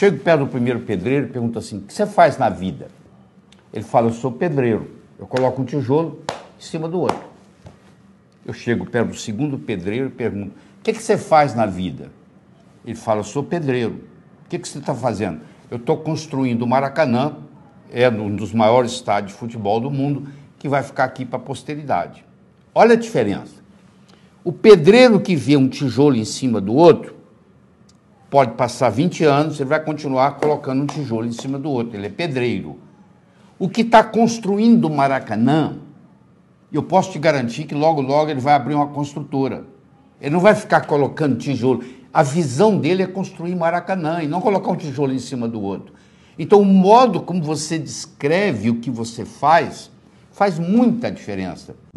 Chego perto do primeiro pedreiro e pergunto assim: o que você faz na vida? Ele fala: eu sou pedreiro. Eu coloco um tijolo em cima do outro. Eu chego perto do segundo pedreiro e pergunto: o que, que você faz na vida? Ele fala: eu sou pedreiro. O que, que você está fazendo? Eu estou construindo o Maracanã, é um dos maiores estádios de futebol do mundo, que vai ficar aqui para a posteridade. Olha a diferença. O pedreiro que vê um tijolo em cima do outro, Pode passar 20 anos, ele vai continuar colocando um tijolo em cima do outro, ele é pedreiro. O que está construindo o Maracanã, eu posso te garantir que logo, logo ele vai abrir uma construtora. Ele não vai ficar colocando tijolo. A visão dele é construir Maracanã e não colocar um tijolo em cima do outro. Então, o modo como você descreve o que você faz faz muita diferença.